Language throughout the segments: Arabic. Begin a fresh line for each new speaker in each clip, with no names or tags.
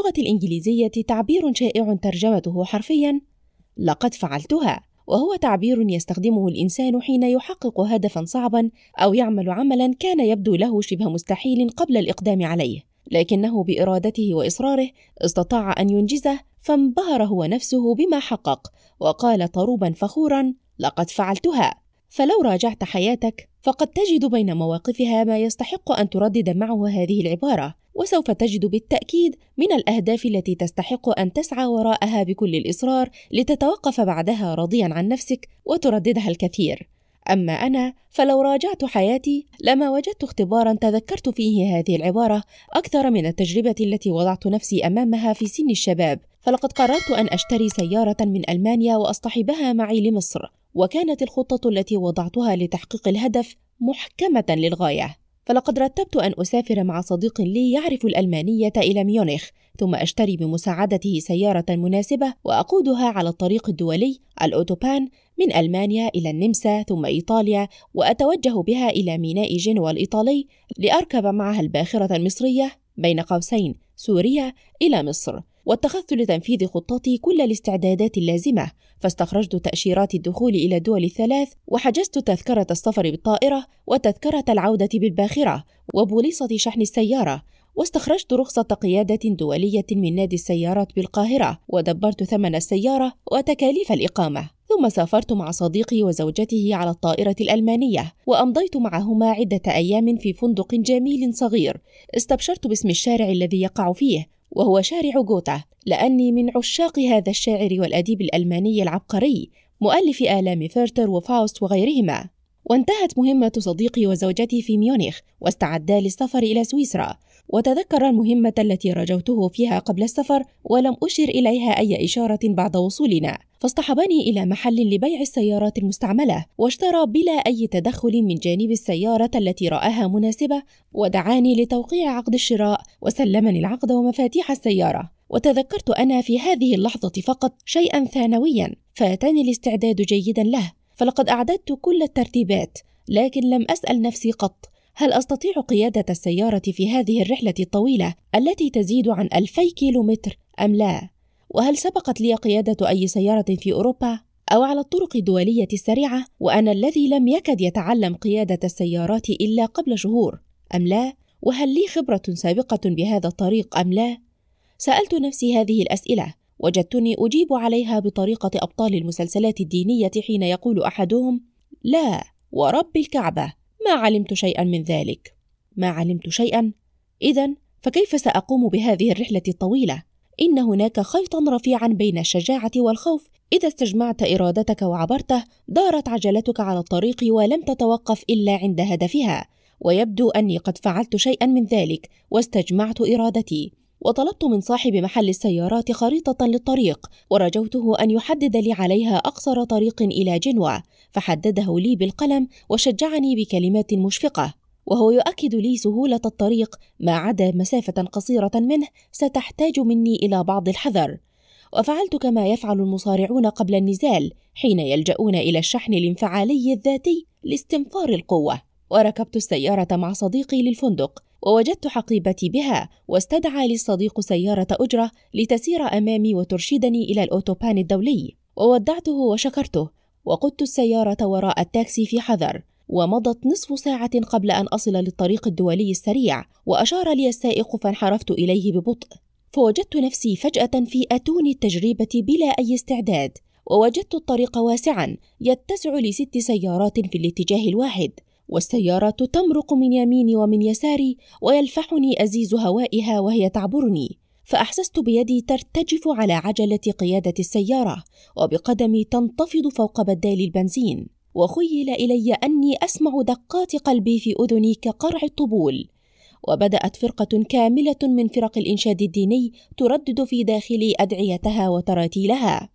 اللغة الإنجليزية تعبير شائع ترجمته حرفيًا لقد فعلتها، وهو تعبير يستخدمه الإنسان حين يحقق هدفًا صعبًا أو يعمل عملًا كان يبدو له شبه مستحيل قبل الإقدام عليه، لكنه بإرادته وإصراره استطاع أن ينجزه فانبهر هو نفسه بما حقق، وقال طروبًا فخورًا: لقد فعلتها. فلو راجعت حياتك فقد تجد بين مواقفها ما يستحق أن تردد معه هذه العبارة وسوف تجد بالتأكيد من الأهداف التي تستحق أن تسعى وراءها بكل الإصرار لتتوقف بعدها راضيا عن نفسك وترددها الكثير أما أنا فلو راجعت حياتي لما وجدت اختبارا تذكرت فيه هذه العبارة أكثر من التجربة التي وضعت نفسي أمامها في سن الشباب فلقد قررت أن أشتري سيارة من ألمانيا وأصطحبها معي لمصر وكانت الخطة التي وضعتها لتحقيق الهدف محكمة للغاية فلقد رتبت أن أسافر مع صديق لي يعرف الألمانية إلى ميونخ ثم أشتري بمساعدته سيارة مناسبة وأقودها على الطريق الدولي الأوتوبان من ألمانيا إلى النمسا ثم إيطاليا وأتوجه بها إلى ميناء جنوى الإيطالي لأركب معها الباخرة المصرية بين قوسين سوريا إلى مصر واتخذت لتنفيذ خطتي كل الاستعدادات اللازمة فاستخرجت تأشيرات الدخول إلى الدول الثلاث وحجزت تذكرة السفر بالطائرة وتذكرة العودة بالباخرة وبوليصة شحن السيارة واستخرجت رخصة قيادة دولية من نادي السيارات بالقاهرة ودبرت ثمن السيارة وتكاليف الإقامة ثم سافرت مع صديقي وزوجته على الطائرة الألمانية وأمضيت معهما عدة أيام في فندق جميل صغير استبشرت باسم الشارع الذي يقع فيه وهو شارع جوتا لأني من عشاق هذا الشاعر والأديب الألماني العبقري مؤلف آلام فيرتر وفاوست وغيرهما وانتهت مهمة صديقي وزوجتي في ميونخ واستعدا للسفر إلى سويسرا وتذكر المهمة التي رجوته فيها قبل السفر ولم أشر إليها أي إشارة بعد وصولنا فاصطحبني إلى محل لبيع السيارات المستعملة واشترى بلا أي تدخل من جانب السيارة التي رآها مناسبة ودعاني لتوقيع عقد الشراء وسلمني العقد ومفاتيح السيارة وتذكرت أنا في هذه اللحظة فقط شيئا ثانويا فاتني الاستعداد جيدا له فلقد أعددت كل الترتيبات لكن لم أسأل نفسي قط هل أستطيع قيادة السيارة في هذه الرحلة الطويلة التي تزيد عن ألفي كيلومتر أم لا؟ وهل سبقت لي قيادة أي سيارة في أوروبا أو على الطرق الدولية السريعة وأنا الذي لم يكد يتعلم قيادة السيارات إلا قبل شهور أم لا؟ وهل لي خبرة سابقة بهذا الطريق أم لا؟ سألت نفسي هذه الأسئلة وجدتني أجيب عليها بطريقة أبطال المسلسلات الدينية حين يقول أحدهم: لا، ورب الكعبة، ما علمت شيئا من ذلك ما علمت شيئا اذا فكيف ساقوم بهذه الرحله الطويله ان هناك خيطا رفيعا بين الشجاعه والخوف اذا استجمعت ارادتك وعبرته دارت عجلتك على الطريق ولم تتوقف الا عند هدفها ويبدو اني قد فعلت شيئا من ذلك واستجمعت ارادتي وطلبت من صاحب محل السيارات خريطة للطريق ورجوته أن يحدد لي عليها أقصر طريق إلى جنوة فحدده لي بالقلم وشجعني بكلمات مشفقة وهو يؤكد لي سهولة الطريق ما عدا مسافة قصيرة منه ستحتاج مني إلى بعض الحذر وفعلت كما يفعل المصارعون قبل النزال حين يلجؤون إلى الشحن الانفعالي الذاتي لاستنفار القوة وركبت السيارة مع صديقي للفندق ووجدت حقيبتي بها واستدعى لي الصديق سيارة أجرة لتسير أمامي وترشدني إلى الأوتوبان الدولي وودعته وشكرته وقدت السيارة وراء التاكسي في حذر ومضت نصف ساعة قبل أن أصل للطريق الدولي السريع وأشار لي السائق فانحرفت إليه ببطء فوجدت نفسي فجأة في أتون التجربة بلا أي استعداد ووجدت الطريق واسعا يتسع لست سيارات في الاتجاه الواحد والسيارة تمرق من يميني ومن يساري ويلفحني أزيز هوائها وهي تعبرني فأحسست بيدي ترتجف على عجلة قيادة السيارة وبقدمي تنتفض فوق بدال البنزين وخيل إلي أني أسمع دقات قلبي في أذني كقرع الطبول وبدأت فرقة كاملة من فرق الإنشاد الديني تردد في داخلي أدعيتها وتراتيلها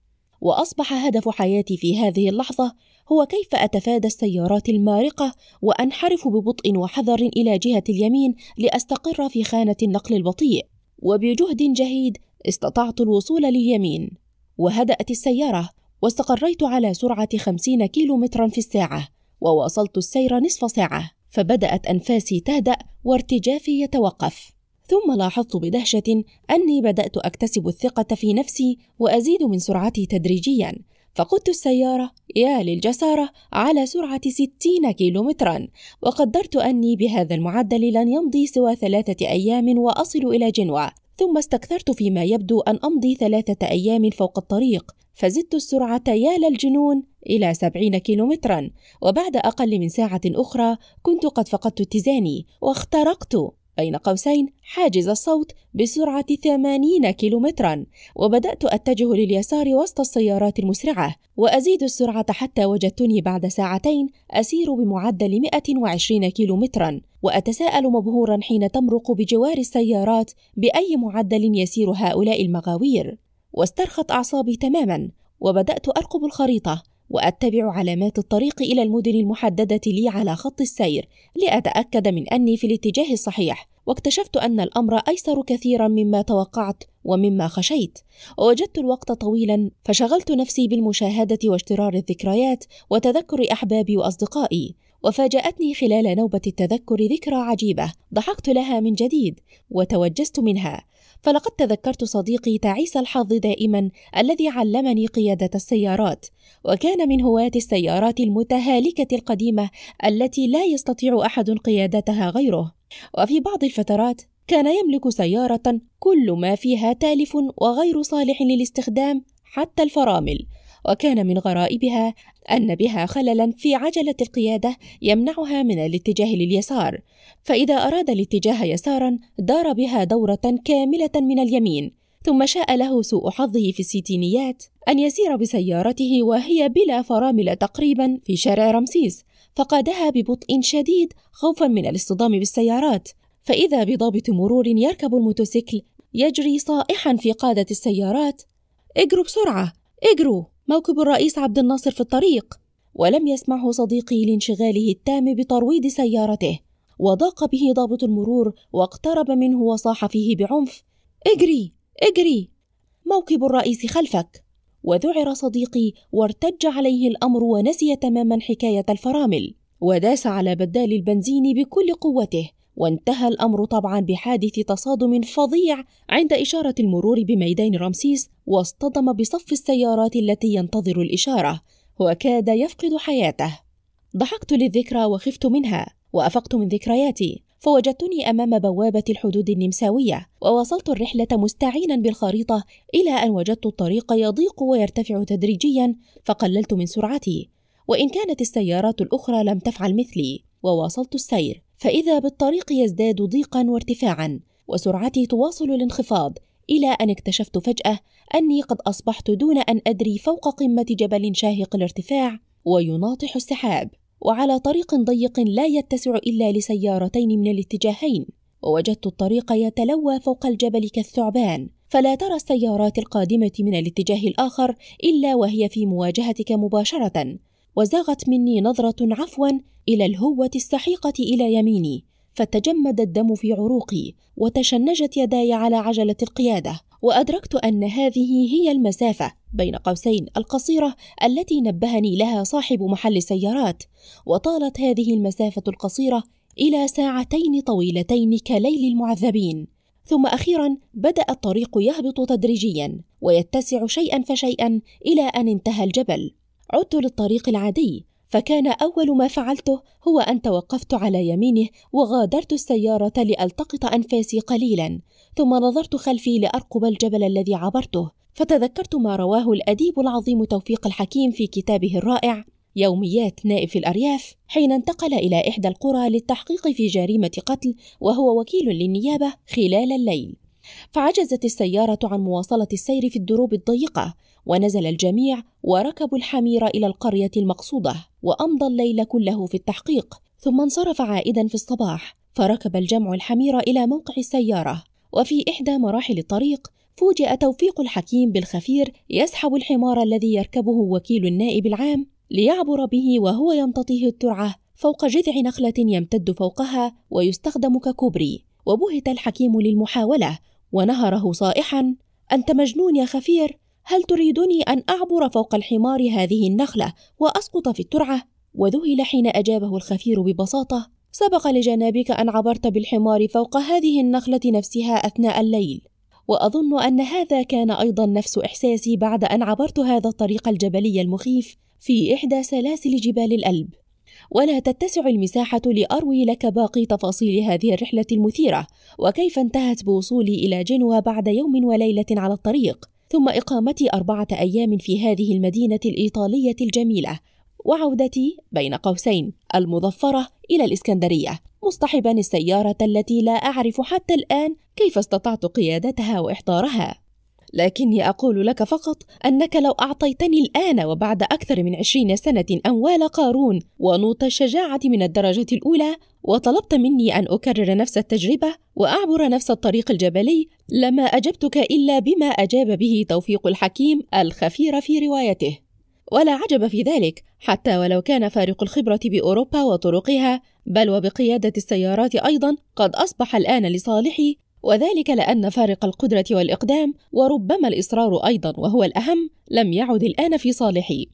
واصبح هدف حياتي في هذه اللحظه هو كيف اتفادى السيارات المارقه وانحرف ببطء وحذر الى جهه اليمين لاستقر في خانه النقل البطيء وبجهد جهيد استطعت الوصول لليمين وهدات السياره واستقريت على سرعه خمسين كيلو مترا في الساعه وواصلت السير نصف ساعه فبدات انفاسي تهدا وارتجافي يتوقف ثم لاحظت بدهشة أني بدأت أكتسب الثقة في نفسي وأزيد من سرعتي تدريجيا فقدت السيارة يا للجسارة على سرعة 60 كيلومترا وقدرت أني بهذا المعدل لن يمضي سوى ثلاثة أيام وأصل إلى جنوة ثم استكثرت فيما يبدو أن أمضي ثلاثة أيام فوق الطريق فزدت السرعة يا للجنون إلى سبعين كيلومترا وبعد أقل من ساعة أخرى كنت قد فقدت اتزاني واخترقت بين قوسين حاجز الصوت بسرعة 80 كيلومترا وبدأت أتجه لليسار وسط السيارات المسرعة وأزيد السرعة حتى وجدتني بعد ساعتين أسير بمعدل 120 كيلومترا وأتساءل مبهورا حين تمرق بجوار السيارات بأي معدل يسير هؤلاء المغاوير واسترخت أعصابي تماما وبدأت أرقب الخريطة وأتبع علامات الطريق إلى المدن المحددة لي على خط السير لأتأكد من أني في الاتجاه الصحيح واكتشفت أن الأمر أيسر كثيرا مما توقعت ومما خشيت ووجدت الوقت طويلا فشغلت نفسي بالمشاهدة واشترار الذكريات وتذكر أحبابي وأصدقائي وفاجأتني خلال نوبة التذكر ذكرى عجيبة ضحكت لها من جديد وتوجست منها فلقد تذكرت صديقي تعيس الحظ دائما الذي علمني قيادة السيارات وكان من هواة السيارات المتهالكة القديمة التي لا يستطيع أحد قيادتها غيره وفي بعض الفترات كان يملك سيارة كل ما فيها تالف وغير صالح للاستخدام حتى الفرامل وكان من غرائبها أن بها خللا في عجلة القيادة يمنعها من الاتجاه لليسار، فإذا أراد الاتجاه يسارا دار بها دورة كاملة من اليمين، ثم شاء له سوء حظه في الستينيات أن يسير بسيارته وهي بلا فرامل تقريبا في شارع رمسيس، فقادها ببطء شديد خوفا من الاصطدام بالسيارات، فإذا بضابط مرور يركب الموتوسيكل يجري صائحا في قادة السيارات: اجروا بسرعة، اجروا! موكب الرئيس عبد الناصر في الطريق ولم يسمعه صديقي لانشغاله التام بترويض سيارته وضاق به ضابط المرور واقترب منه وصاح فيه بعنف اجري اجري موكب الرئيس خلفك وذعر صديقي وارتج عليه الامر ونسي تماما حكايه الفرامل وداس على بدال البنزين بكل قوته وانتهى الأمر طبعا بحادث تصادم فظيع عند إشارة المرور بميدان رمسيس واصطدم بصف السيارات التي ينتظر الإشارة وكاد يفقد حياته ضحكت للذكرى وخفت منها وأفقت من ذكرياتي فوجدتني أمام بوابة الحدود النمساوية وواصلت الرحلة مستعينا بالخريطة إلى أن وجدت الطريق يضيق ويرتفع تدريجيا فقللت من سرعتي وإن كانت السيارات الأخرى لم تفعل مثلي وواصلت السير فإذا بالطريق يزداد ضيقا وارتفاعا وسرعتي تواصل الانخفاض إلى أن اكتشفت فجأة أني قد أصبحت دون أن أدري فوق قمة جبل شاهق الارتفاع ويناطح السحاب وعلى طريق ضيق لا يتسع إلا لسيارتين من الاتجاهين ووجدت الطريق يتلوى فوق الجبل كالثعبان فلا ترى السيارات القادمة من الاتجاه الآخر إلا وهي في مواجهتك مباشرة وزاغت مني نظرة عفوا إلى الهوة السحيقة إلى يميني فتجمد الدم في عروقي وتشنجت يداي على عجلة القيادة وأدركت أن هذه هي المسافة بين قوسين القصيرة التي نبهني لها صاحب محل السيارات وطالت هذه المسافة القصيرة إلى ساعتين طويلتين كليل المعذبين ثم أخيرا بدأ الطريق يهبط تدريجيا ويتسع شيئا فشيئا إلى أن انتهى الجبل عدت للطريق العادي فكان أول ما فعلته هو أن توقفت على يمينه وغادرت السيارة لألتقط أنفاسي قليلا ثم نظرت خلفي لأرقب الجبل الذي عبرته فتذكرت ما رواه الأديب العظيم توفيق الحكيم في كتابه الرائع يوميات نائف الأرياف حين انتقل إلى إحدى القرى للتحقيق في جريمة قتل وهو وكيل للنيابة خلال الليل فعجزت السيارة عن مواصلة السير في الدروب الضيقة ونزل الجميع وركبوا الحمير إلى القرية المقصودة وأمضى الليل كله في التحقيق ثم انصرف عائدا في الصباح فركب الجمع الحمير إلى موقع السيارة وفي إحدى مراحل الطريق فوجئ توفيق الحكيم بالخفير يسحب الحمار الذي يركبه وكيل النائب العام ليعبر به وهو يمتطيه الترعة فوق جذع نخلة يمتد فوقها ويستخدم ككوبري وبهت الحكيم للمحاولة ونهره صائحا انت مجنون يا خفير هل تريدني ان اعبر فوق الحمار هذه النخله واسقط في الترعه وذهل حين اجابه الخفير ببساطه سبق لجنابك ان عبرت بالحمار فوق هذه النخله نفسها اثناء الليل واظن ان هذا كان ايضا نفس احساسي بعد ان عبرت هذا الطريق الجبلي المخيف في احدى سلاسل جبال الألب ولا تتسع المساحة لأروي لك باقي تفاصيل هذه الرحلة المثيرة وكيف انتهت بوصولي إلى جنوة بعد يوم وليلة على الطريق ثم إقامتي أربعة أيام في هذه المدينة الإيطالية الجميلة وعودتي بين قوسين المظفرة إلى الإسكندرية مصطحبا السيارة التي لا أعرف حتى الآن كيف استطعت قيادتها وإحضارها لكني أقول لك فقط أنك لو أعطيتني الآن وبعد أكثر من عشرين سنة أموال قارون ونوط الشجاعة من الدرجة الأولى وطلبت مني أن أكرر نفس التجربة وأعبر نفس الطريق الجبلي لما أجبتك إلا بما أجاب به توفيق الحكيم الخفير في روايته ولا عجب في ذلك حتى ولو كان فارق الخبرة بأوروبا وطرقها بل وبقيادة السيارات أيضا قد أصبح الآن لصالحي وذلك لأن فارق القدرة والإقدام وربما الإصرار أيضا وهو الأهم لم يعد الآن في صالحي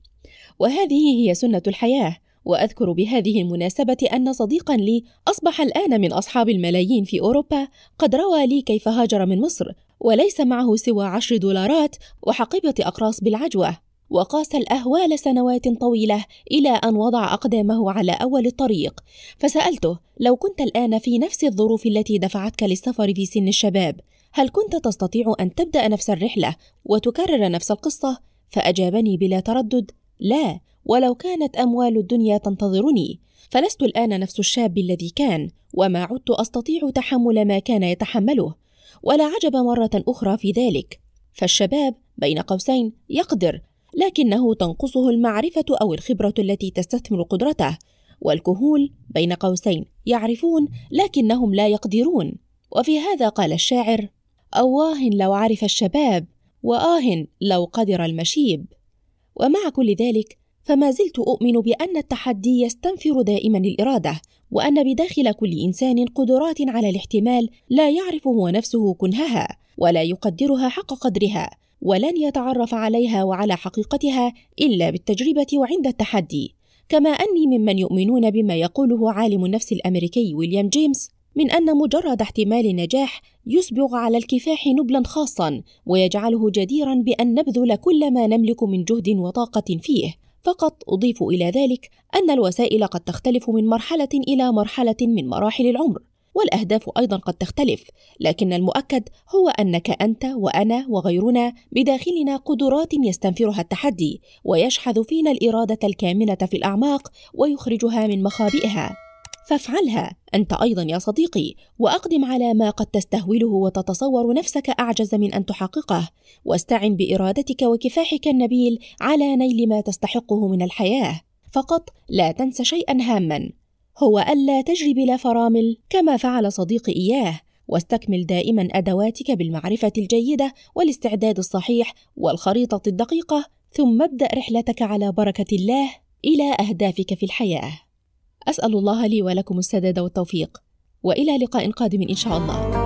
وهذه هي سنة الحياة وأذكر بهذه المناسبة أن صديقا لي أصبح الآن من أصحاب الملايين في أوروبا قد روى لي كيف هاجر من مصر وليس معه سوى عشر دولارات وحقيبة أقراص بالعجوة وقاس الأهوال سنوات طويلة إلى أن وضع أقدامه على أول الطريق فسألته لو كنت الآن في نفس الظروف التي دفعتك للسفر في سن الشباب هل كنت تستطيع أن تبدأ نفس الرحلة وتكرر نفس القصة؟ فأجابني بلا تردد لا ولو كانت أموال الدنيا تنتظرني فلست الآن نفس الشاب الذي كان وما عدت أستطيع تحمل ما كان يتحمله ولا عجب مرة أخرى في ذلك فالشباب بين قوسين يقدر لكنه تنقصه المعرفة أو الخبرة التي تستثمر قدرته والكهول بين قوسين يعرفون لكنهم لا يقدرون وفي هذا قال الشاعر أواه لو عرف الشباب وآه لو قدر المشيب ومع كل ذلك فما زلت أؤمن بأن التحدي يستنفر دائما الإرادة وأن بداخل كل إنسان قدرات على الاحتمال لا يعرف هو نفسه كنهها ولا يقدرها حق قدرها ولن يتعرف عليها وعلى حقيقتها إلا بالتجربة وعند التحدي كما أني ممن يؤمنون بما يقوله عالم النفس الأمريكي ويليام جيمس من أن مجرد احتمال النجاح يسبغ على الكفاح نبلا خاصا ويجعله جديرا بأن نبذل كل ما نملك من جهد وطاقة فيه فقط أضيف إلى ذلك أن الوسائل قد تختلف من مرحلة إلى مرحلة من مراحل العمر والأهداف أيضا قد تختلف، لكن المؤكد هو أنك أنت وأنا وغيرنا بداخلنا قدرات يستنفرها التحدي، ويشحذ فينا الإرادة الكامنة في الأعماق ويخرجها من مخابئها. فافعلها أنت أيضا يا صديقي، وأقدم على ما قد تستهوله وتتصور نفسك أعجز من أن تحققه، واستعن بإرادتك وكفاحك النبيل على نيل ما تستحقه من الحياة. فقط لا تنس شيئا هاما هو ألا تجري بلا فرامل كما فعل صديقي إياه واستكمل دائما أدواتك بالمعرفة الجيدة والاستعداد الصحيح والخريطة الدقيقة ثم ابدأ رحلتك على بركة الله إلى أهدافك في الحياة. أسأل الله لي ولكم السداد والتوفيق وإلى لقاء قادم إن شاء الله.